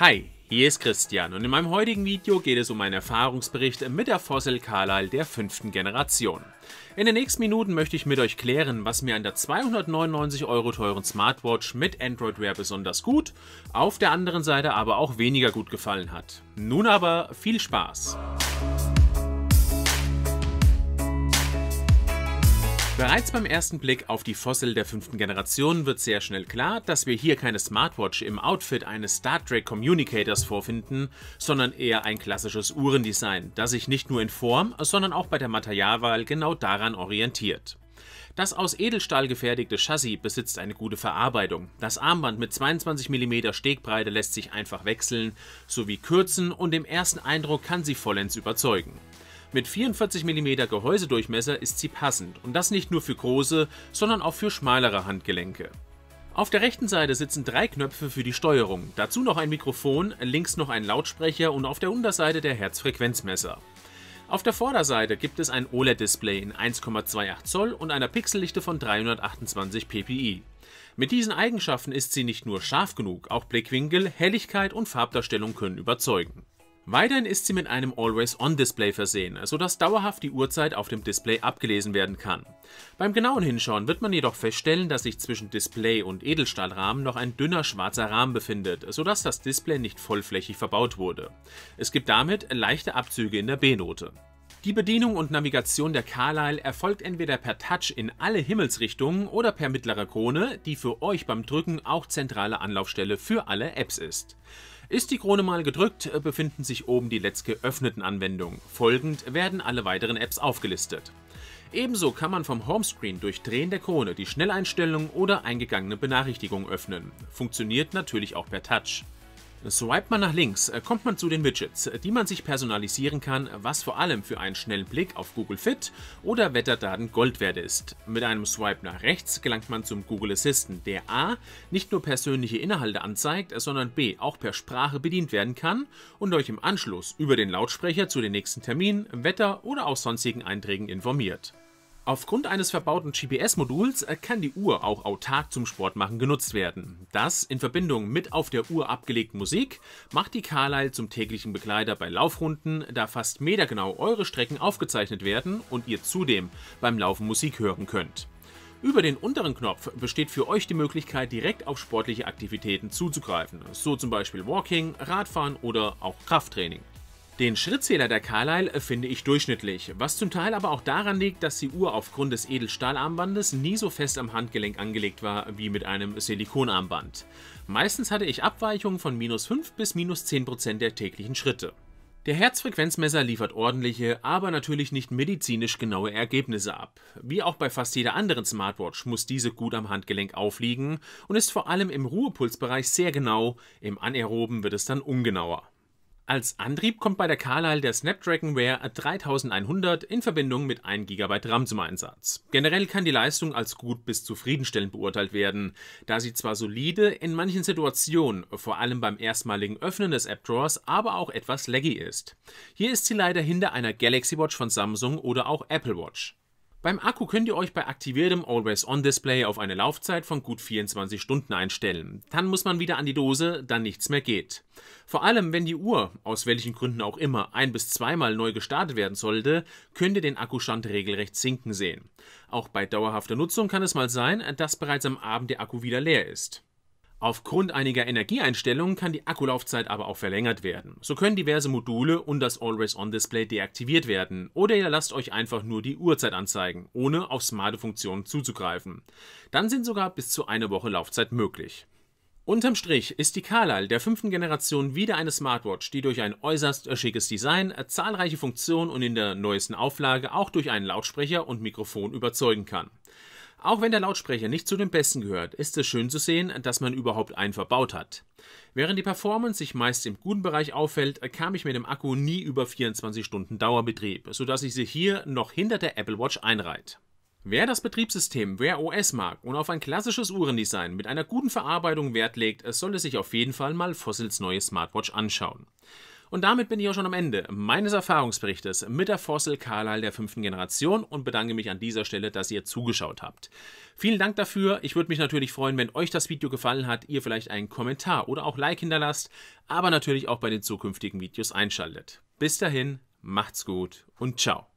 Hi, hier ist Christian und in meinem heutigen Video geht es um einen Erfahrungsbericht mit der Fossil Carlyle der fünften Generation. In den nächsten Minuten möchte ich mit euch klären, was mir an der 299 Euro teuren Smartwatch mit Android Wear besonders gut, auf der anderen Seite aber auch weniger gut gefallen hat. Nun aber viel Spaß! Bereits beim ersten Blick auf die Fossil der fünften Generation wird sehr schnell klar, dass wir hier keine Smartwatch im Outfit eines Star Trek Communicators vorfinden, sondern eher ein klassisches Uhrendesign, das sich nicht nur in Form, sondern auch bei der Materialwahl genau daran orientiert. Das aus Edelstahl gefertigte Chassis besitzt eine gute Verarbeitung. Das Armband mit 22 mm Stegbreite lässt sich einfach wechseln, sowie kürzen und im ersten Eindruck kann sie vollends überzeugen. Mit 44 mm Gehäusedurchmesser ist sie passend und das nicht nur für große, sondern auch für schmalere Handgelenke. Auf der rechten Seite sitzen drei Knöpfe für die Steuerung, dazu noch ein Mikrofon, links noch ein Lautsprecher und auf der Unterseite der Herzfrequenzmesser. Auf der Vorderseite gibt es ein OLED-Display in 1,28 Zoll und einer Pixellichte von 328 ppi. Mit diesen Eigenschaften ist sie nicht nur scharf genug, auch Blickwinkel, Helligkeit und Farbdarstellung können überzeugen. Weiterhin ist sie mit einem Always-On-Display versehen, sodass dauerhaft die Uhrzeit auf dem Display abgelesen werden kann. Beim genauen Hinschauen wird man jedoch feststellen, dass sich zwischen Display und Edelstahlrahmen noch ein dünner schwarzer Rahmen befindet, sodass das Display nicht vollflächig verbaut wurde. Es gibt damit leichte Abzüge in der B-Note. Die Bedienung und Navigation der Carlyle erfolgt entweder per Touch in alle Himmelsrichtungen oder per mittlerer Krone, die für euch beim Drücken auch zentrale Anlaufstelle für alle Apps ist. Ist die Krone mal gedrückt, äh, befinden sich oben die letzt geöffneten Anwendungen. Folgend werden alle weiteren Apps aufgelistet. Ebenso kann man vom Homescreen durch Drehen der Krone die Schnelleinstellungen oder eingegangene Benachrichtigungen öffnen. Funktioniert natürlich auch per Touch. Swipet man nach links, äh, kommt man zu den Widgets, äh, die man sich personalisieren kann, was vor allem für einen schnellen Blick auf Google Fit oder Wetterdaten Gold wert ist. Mit einem Swipe nach rechts gelangt man zum Google Assistant, der a. nicht nur persönliche Inhalte anzeigt, äh, sondern b. auch per Sprache bedient werden kann und euch im Anschluss über den Lautsprecher zu den nächsten Terminen, Wetter oder auch sonstigen Einträgen informiert. Aufgrund eines verbauten GPS-Moduls äh, kann die Uhr auch autark zum Sportmachen genutzt werden. Das in Verbindung mit auf der Uhr abgelegten Musik macht die Carlyle zum täglichen Begleiter bei Laufrunden, da fast metergenau eure Strecken aufgezeichnet werden und ihr zudem beim Laufen Musik hören könnt. Über den unteren Knopf besteht für euch die Möglichkeit, direkt auf sportliche Aktivitäten zuzugreifen, so zum Beispiel Walking, Radfahren oder auch Krafttraining. Den Schrittzähler der Carlyle äh, finde ich durchschnittlich, was zum Teil aber auch daran liegt, dass die Uhr aufgrund des Edelstahlarmbandes nie so fest am Handgelenk angelegt war wie mit einem Silikonarmband. Meistens hatte ich Abweichungen von minus 5 bis minus 10% der täglichen Schritte. Der Herzfrequenzmesser liefert ordentliche, aber natürlich nicht medizinisch genaue Ergebnisse ab. Wie auch bei fast jeder anderen Smartwatch muss diese gut am Handgelenk aufliegen und ist vor allem im Ruhepulsbereich sehr genau, im Anaeroben wird es dann ungenauer. Als Antrieb kommt bei der Carlyle der Snapdragon Wear 3100 in Verbindung mit 1 GB RAM zum Einsatz. Generell kann die Leistung als gut bis zufriedenstellend beurteilt werden, da sie zwar solide in manchen Situationen, vor allem beim erstmaligen Öffnen des App-Drawers, aber auch etwas laggy ist. Hier ist sie leider hinter einer Galaxy Watch von Samsung oder auch Apple Watch. Beim Akku könnt ihr euch bei aktiviertem Always-On-Display auf eine Laufzeit von gut 24 Stunden einstellen. Dann muss man wieder an die Dose, dann nichts mehr geht. Vor allem, wenn die Uhr, aus welchen Gründen auch immer, ein- bis zweimal neu gestartet werden sollte, könnt ihr den Akkustand regelrecht sinken sehen. Auch bei dauerhafter Nutzung kann es mal sein, dass bereits am Abend der Akku wieder leer ist. Aufgrund einiger Energieeinstellungen kann die Akkulaufzeit aber auch verlängert werden. So können diverse Module und das Always-On-Display deaktiviert werden oder ihr lasst euch einfach nur die Uhrzeit anzeigen, ohne auf smarte Funktionen zuzugreifen. Dann sind sogar bis zu eine Woche Laufzeit möglich. Unterm Strich ist die Carlyle der fünften Generation wieder eine Smartwatch, die durch ein äußerst schickes Design, zahlreiche Funktionen und in der neuesten Auflage auch durch einen Lautsprecher und Mikrofon überzeugen kann. Auch wenn der Lautsprecher nicht zu den besten gehört, ist es schön zu sehen, dass man überhaupt einen verbaut hat. Während die Performance sich meist im guten Bereich auffällt, kam ich mit dem Akku nie über 24 Stunden Dauerbetrieb, sodass ich sie hier noch hinter der Apple Watch einreiht. Wer das Betriebssystem Wear OS mag und auf ein klassisches Uhrendesign mit einer guten Verarbeitung Wert legt, sollte sich auf jeden Fall mal Fossils neue Smartwatch anschauen. Und damit bin ich auch schon am Ende meines Erfahrungsberichtes mit der Fossil Carlyle der fünften Generation und bedanke mich an dieser Stelle, dass ihr zugeschaut habt. Vielen Dank dafür. Ich würde mich natürlich freuen, wenn euch das Video gefallen hat, ihr vielleicht einen Kommentar oder auch Like hinterlasst, aber natürlich auch bei den zukünftigen Videos einschaltet. Bis dahin, macht's gut und ciao.